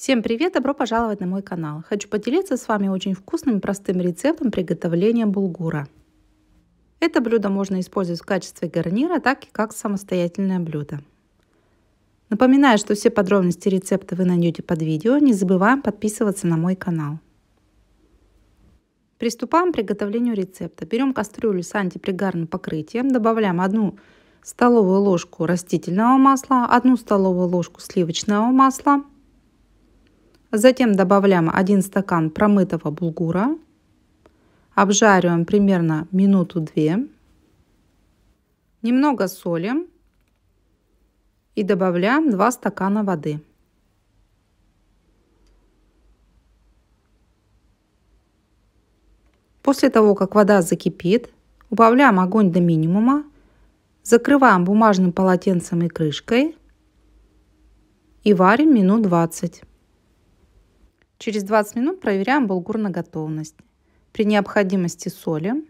Всем привет! Добро пожаловать на мой канал. Хочу поделиться с вами очень вкусным и простым рецептом приготовления булгура. Это блюдо можно использовать в качестве гарнира, так и как самостоятельное блюдо. Напоминаю, что все подробности рецепта вы найдете под видео. Не забываем подписываться на мой канал. Приступаем к приготовлению рецепта. Берем кастрюлю с антипригарным покрытием, добавляем 1 столовую ложку растительного масла, 1 столовую ложку сливочного масла – Затем добавляем 1 стакан промытого булгура. Обжариваем примерно минуту-две. Немного солим и добавляем 2 стакана воды. После того, как вода закипит, убавляем огонь до минимума, закрываем бумажным полотенцем и крышкой и варим минут 20. Через 20 минут проверяем булгур на готовность. При необходимости солим.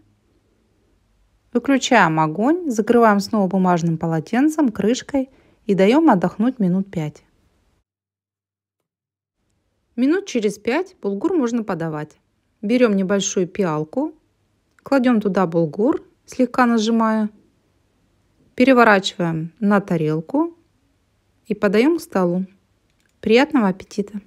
Выключаем огонь, закрываем снова бумажным полотенцем, крышкой и даем отдохнуть минут 5. Минут через 5 булгур можно подавать. Берем небольшую пиалку, кладем туда булгур, слегка нажимая, переворачиваем на тарелку и подаем к столу. Приятного аппетита!